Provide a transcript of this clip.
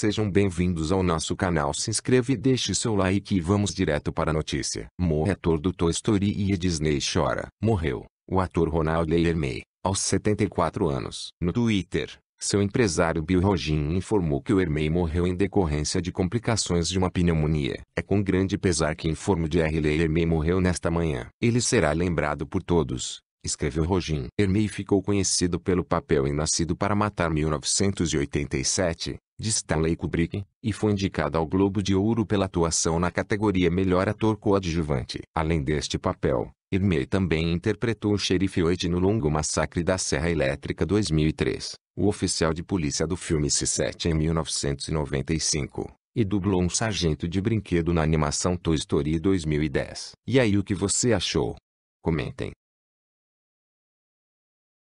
Sejam bem-vindos ao nosso canal. Se inscreva e deixe seu like e vamos direto para a notícia. Morre é ator do Toy Story e a Disney chora. Morreu. O ator Ronald Learmey, aos 74 anos. No Twitter, seu empresário Bill Rogin informou que o Hermey morreu em decorrência de complicações de uma pneumonia. É com grande pesar que informo de R. Ley Hermey morreu nesta manhã. Ele será lembrado por todos, escreveu Rogin. Hermey ficou conhecido pelo papel em Nascido para Matar 1987, de Stanley Kubrick, e foi indicada ao Globo de Ouro pela atuação na categoria Melhor Ator Coadjuvante. Além deste papel, Irmei também interpretou o xerife Oite no longo Massacre da Serra Elétrica 2003, o oficial de polícia do filme C7 em 1995, e dublou um sargento de brinquedo na animação Toy Story 2010. E aí o que você achou? Comentem.